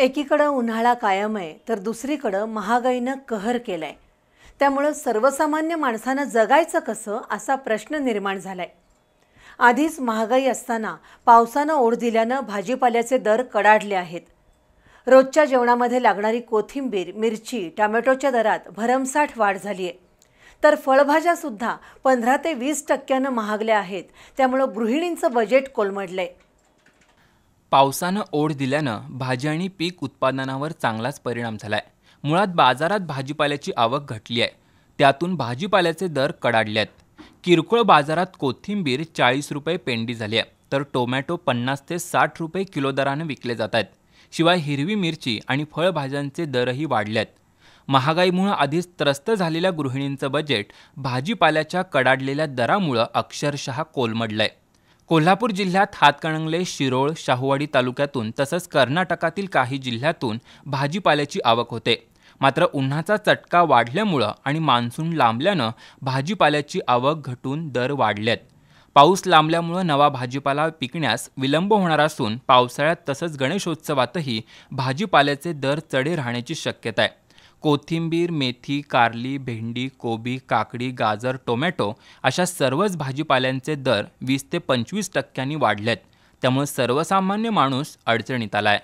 एकीकडं उन्हाळा कायम आहे तर दुसरीकडं महागाईनं कहर केलाय आहे त्यामुळं सर्वसामान्य माणसानं जगायचं कसं असा प्रश्न निर्माण झालाय आधीच महागाई असताना पावसानं ओढ दिल्यानं भाजीपाल्याचे दर कडाडले आहेत रोजच्या जेवणामध्ये लागणारी कोथिंबीर मिरची टोमॅटोच्या दरात भरमसाठ वाढ झाली आहे तर फळभाज्यासुद्धा पंधरा ते वीस टक्क्यानं महागल्या आहेत त्यामुळं गृहिणींचं बजेट कोलमडलं आहे पावसानं ओढ दिल्यानं भाजी आणि पीक उत्पादनावर चांगलाच परिणाम झाला आहे मुळात बाजारात भाजीपाल्याची आवक घटली आहे त्यातून भाजीपाल्याचे दर कडाडले आहेत किरकोळ बाजारात कोथिंबीर चाळीस रुपये पेंडी झाली आहे तर टोमॅटो पन्नास ते साठ रुपये किलो दरानं विकले जात आहेत शिवाय हिरवी मिरची आणि फळभाज्यांचे दरही वाढलेत आहेत महागाईमुळं आधीच त्रस्त झालेल्या गृहिणींचं बजेट भाजीपाल्याच्या कडाडलेल्या दरामुळं अक्षरशः कोलमडलं आहे कोल्हापूर जिल्ह्यात हातकणंगले शिरोळ शाहूवाडी तालुक्यातून तसंच कर्नाटकातील काही जिल्ह्यातून भाजीपाल्याची आवक होते मात्र उन्हाचा चटका वाढल्यामुळं आणि मान्सून लांबल्यानं भाजीपाल्याची आवक घटून दर वाढलेत पाऊस लांबल्यामुळं नवा भाजीपाला पिकण्यास विलंब होणार असून पावसाळ्यात तसंच गणेशोत्सवातही भाजीपाल्याचे दर चढे राहण्याची शक्यता आहे कोथिंबीर मेथी कारली भेंडी कोबी काकडी गाजर टोमॅटो अशा सर्वच भाजीपाल्यांचे दर वीस ते पंचवीस टक्क्यांनी वाढलेत त्यामुळे सर्वसामान्य माणूस अडचणीत आला